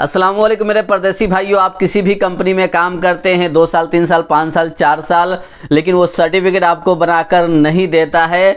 असलम मेरे परदेसी भाइयों आप किसी भी कंपनी में काम करते हैं दो साल तीन साल पाँच साल चार साल लेकिन वो सर्टिफिकेट आपको बनाकर नहीं देता है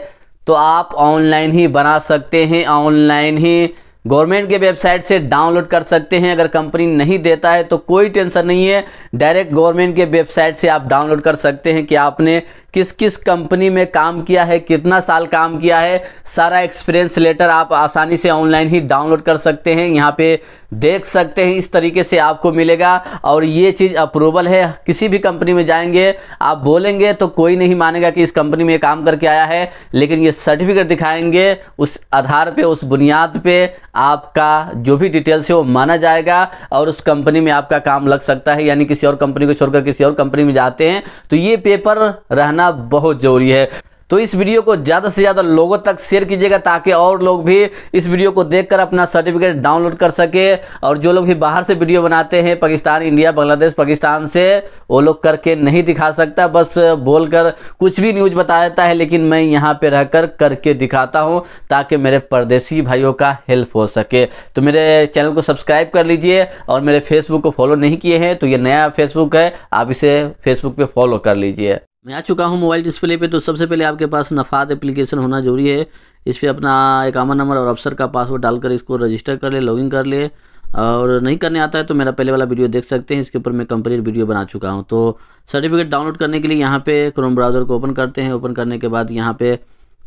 तो आप ऑनलाइन ही बना सकते हैं ऑनलाइन ही गवर्नमेंट के वेबसाइट से डाउनलोड कर सकते हैं अगर कंपनी नहीं देता है तो कोई टेंशन नहीं है डायरेक्ट गवर्नमेंट के वेबसाइट से आप डाउनलोड कर सकते हैं कि आपने किस किस कंपनी में काम किया है कितना साल काम किया है सारा एक्सपीरियंस लेटर आप आसानी से ऑनलाइन ही डाउनलोड कर सकते हैं यहाँ पे देख सकते हैं इस तरीके से आपको मिलेगा और ये चीज़ अप्रूवल है किसी भी कंपनी में जाएंगे आप बोलेंगे तो कोई नहीं मानेगा कि इस कंपनी में काम करके आया है लेकिन ये सर्टिफिकेट दिखाएंगे उस आधार पे उस बुनियाद पे आपका जो भी डिटेल्स है वो माना जाएगा और उस कंपनी में आपका काम लग सकता है यानी किसी और कंपनी को छोड़कर किसी और कंपनी में जाते हैं तो ये पेपर रहना बहुत ज़रूरी है तो इस वीडियो को ज़्यादा से ज़्यादा लोगों तक शेयर कीजिएगा ताकि और लोग भी इस वीडियो को देखकर अपना सर्टिफिकेट डाउनलोड कर सके और जो लोग भी बाहर से वीडियो बनाते हैं पाकिस्तान इंडिया बांग्लादेश पाकिस्तान से वो लोग करके नहीं दिखा सकता बस बोलकर कुछ भी न्यूज़ बता देता है लेकिन मैं यहाँ पर कर करके दिखाता हूँ ताकि मेरे परदेसी भाइयों का हेल्प हो सके तो मेरे चैनल को सब्सक्राइब कर लीजिए और मेरे फेसबुक को फॉलो नहीं किए हैं तो ये नया फेसबुक है आप इसे फेसबुक पे फॉलो कर लीजिए मैं आ चुका हूँ मोबाइल डिस्प्ले पे तो सबसे पहले आपके पास नफाद एप्लीकेशन होना जरूरी है इस पर अपना एक आमा नंबर और अफसर का पासवर्ड डालकर इसको रजिस्टर कर ले लॉगिन कर ले और नहीं करने आता है तो मेरा पहले वाला वीडियो देख सकते हैं इसके ऊपर मैं कंप्लीट वीडियो बना चुका हूँ तो सर्टिफिकेट डाउनलोड करने के लिए यहाँ पे क्रोम ब्राउज़र को ओपन करते हैं ओपन करने के बाद यहाँ पे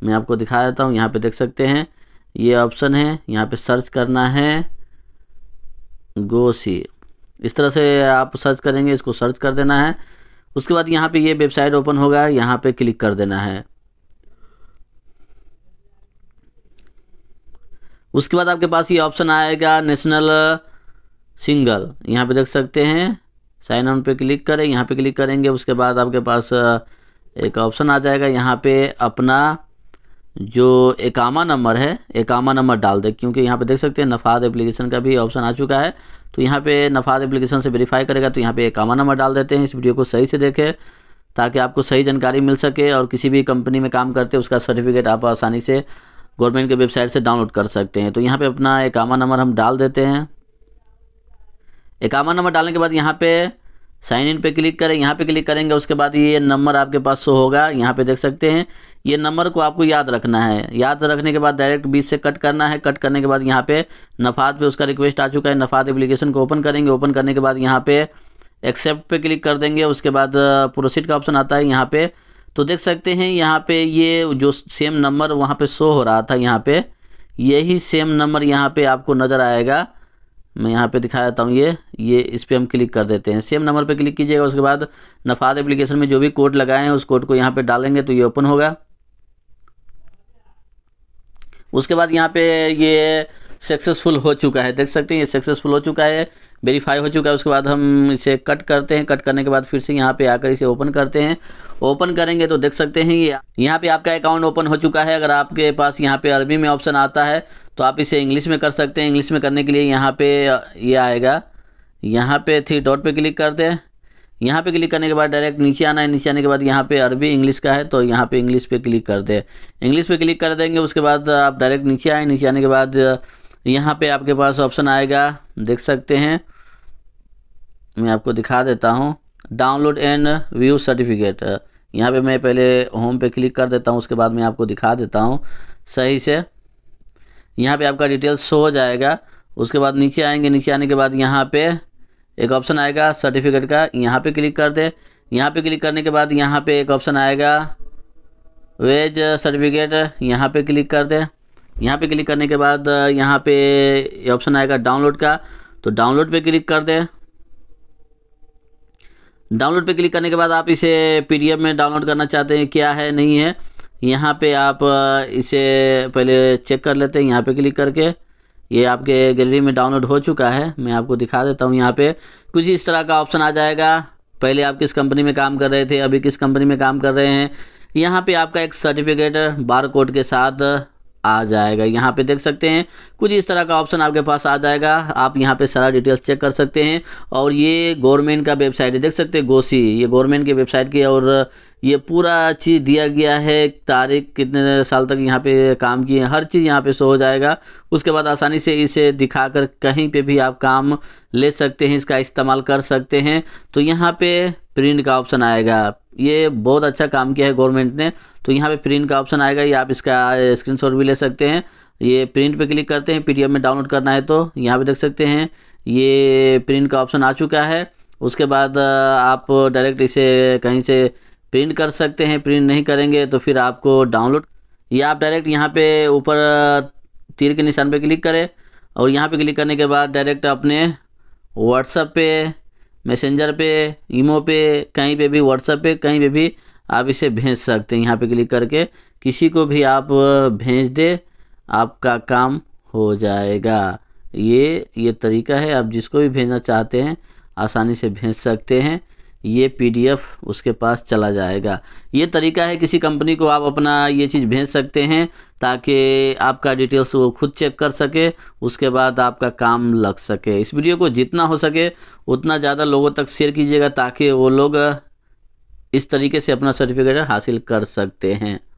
मैं आपको दिखा देता हूँ यहाँ पर देख सकते हैं ये ऑप्शन है यहाँ पर सर्च करना है गो सी इस तरह से आप सर्च करेंगे इसको सर्च कर देना है उसके बाद यहाँ पे ये वेबसाइट ओपन होगा यहाँ पे क्लिक कर देना है उसके बाद आपके पास ये ऑप्शन आएगा नेशनल सिंगल यहाँ पे देख सकते हैं साइन ऑन पे क्लिक करें यहाँ पे क्लिक करेंगे उसके बाद आपके पास एक ऑप्शन आ जाएगा यहाँ पे अपना जो एकामा नंबर है एकामा नंबर डाल दें क्योंकि यहाँ पे देख सकते हैं नफाद एप्लीकेशन का भी ऑप्शन आ चुका है तो यहाँ पे नफाद एप्लीकेशन से वेरीफाई करेगा तो यहाँ पे एकामा नंबर डाल देते हैं इस वीडियो को सही से देखें ताकि आपको सही जानकारी मिल सके और किसी भी कंपनी में काम करते उसका सर्टिफिकेट आप आसानी से गवर्नमेंट के वेबसाइट से डाउनलोड कर सकते हैं तो यहाँ पर अपना एकामा नंबर हम डाल देते हैं एकामा नंबर डालने के बाद यहाँ पर साइन इन पे क्लिक करें यहाँ पे क्लिक करेंगे उसके बाद ये नंबर आपके पास शो होगा यहाँ पे देख सकते हैं ये नंबर को आपको याद रखना है याद रखने के बाद डायरेक्ट बीच से कट करना है कट करने के बाद यहाँ पे नफात पे उसका रिक्वेस्ट आ चुका है नफात एप्लीकेशन को ओपन करेंगे ओपन करने के बाद यहाँ पे एक्सेप्ट पे क्लिक कर देंगे उसके बाद प्रोसीड का ऑप्शन आता है यहाँ पे तो देख सकते हैं यहाँ पे ये जो सेम नंबर वहाँ पे शो हो रहा था यहाँ पे यही सेम नंबर यहाँ पे आपको नज़र आएगा मैं यहाँ पे दिखा देता हूँ ये ये इस पर हम क्लिक कर देते हैं सेम नंबर पे क्लिक कीजिएगा उसके बाद नफाद एप्लीकेशन में जो भी कोड लगाए हैं उस कोड को यहाँ पे डालेंगे तो ये ओपन होगा उसके बाद यहाँ पे ये सक्सेसफुल हो चुका है देख सकते हैं ये सक्सेसफुल हो चुका है वेरीफाई हो चुका है उसके बाद हम इसे कट करते हैं कट करने के बाद फिर से यहाँ पे आकर इसे ओपन करते हैं ओपन करेंगे तो देख सकते हैं ये यहाँ पे आपका अकाउंट ओपन हो चुका है अगर आपके पास यहाँ पे अरबी में ऑप्शन आता है तो आप इसे इंग्लिश में कर सकते हैं इंग्लिश में करने के लिए यहाँ पे ये यह आएगा यहाँ पे थ्री डॉट पे क्लिक करते हैं यहाँ पे क्लिक करने के बाद डायरेक्ट नीचे आना है नीचे आने के बाद यहाँ पे अरबी इंग्लिश का है तो यहाँ पे इंग्लिश पे क्लिक करते हैं इंग्लिश पे क्लिक कर देंगे उसके बाद आप डायरेक्ट नीचे आए नीचे आने के बाद यहाँ पे आपके पास ऑप्शन आएगा देख सकते हैं मैं आपको दिखा देता हूँ डाउनलोड एंड व्यू सर्टिफिकेट यहाँ पर मैं पहले होम पे क्लिक कर देता हूँ उसके बाद मैं आपको दिखा देता हूँ सही से यहाँ पे आपका डिटेल शो हो जाएगा उसके बाद नीचे आएंगे नीचे आने के बाद यहाँ पे एक ऑप्शन आएगा सर्टिफिकेट का यहाँ पे क्लिक कर दे यहाँ पे क्लिक करने के बाद यहाँ पे एक ऑप्शन आएगा वेज सर्टिफिकेट यहाँ पे क्लिक कर दे यहाँ पे क्लिक करने के बाद यहाँ पे ऑप्शन आएगा डाउनलोड का तो डाउनलोड पर क्लिक कर दे डाउनलोड पर क्लिक करने के बाद आप इसे पी में डाउनलोड करना चाहते हैं क्या है नहीं है यहाँ पे आप इसे पहले चेक कर लेते हैं यहाँ पे क्लिक करके ये आपके गैलरी में डाउनलोड हो चुका है मैं आपको दिखा देता हूँ यहाँ पे कुछ इस तरह का ऑप्शन आ जाएगा पहले आप किस कंपनी में काम कर रहे थे अभी किस कंपनी में काम कर रहे हैं यहाँ पे आपका एक सर्टिफिकेट बार कोड के साथ आ जाएगा यहाँ पे देख सकते हैं कुछ इस तरह का ऑप्शन आपके पास आ जाएगा आप यहाँ पे सारा डिटेल्स चेक कर सकते हैं और ये गवर्नमेंट का वेबसाइट है देख सकते हैं गोसी ये गवर्नमेंट की वेबसाइट की और ये पूरा चीज़ दिया गया है तारीख कितने साल तक यहाँ पे काम किए हर चीज़ यहाँ पे शो हो जाएगा उसके बाद आसानी से इसे दिखाकर कहीं पे भी आप काम ले सकते हैं इसका इस्तेमाल कर सकते हैं तो यहाँ पे प्रिंट का ऑप्शन आएगा ये बहुत अच्छा काम किया है गवर्नमेंट ने तो यहाँ पे प्रिंट का ऑप्शन आएगा ये आप इसका स्क्रीनशॉट भी ले सकते हैं ये प्रिंट पे क्लिक करते हैं पीडीएफ में डाउनलोड करना है तो यहाँ पे देख सकते हैं ये प्रिंट का ऑप्शन आ चुका है उसके बाद आप डायरेक्ट इसे कहीं से प्रिंट कर सकते हैं प्रिंट नहीं करेंगे तो फिर आपको डाउनलोड या आप डायरेक्ट यहाँ पर ऊपर तीर के निशान पर क्लिक करें और यहाँ पर क्लिक करने के बाद डायरेक्ट अपने व्हाट्सअप पे मैसेंजर पे ईमो पे कहीं पे भी व्हाट्सएप पे कहीं पे भी आप इसे भेज सकते हैं यहाँ पे क्लिक करके किसी को भी आप भेज दे आपका काम हो जाएगा ये ये तरीका है आप जिसको भी भेजना चाहते हैं आसानी से भेज सकते हैं ये पीडीएफ उसके पास चला जाएगा ये तरीका है किसी कंपनी को आप अपना ये चीज़ भेज सकते हैं ताकि आपका डिटेल्स वो खुद चेक कर सके उसके बाद आपका काम लग सके इस वीडियो को जितना हो सके उतना ज़्यादा लोगों तक शेयर कीजिएगा ताकि वो लोग इस तरीके से अपना सर्टिफिकेट हासिल कर सकते हैं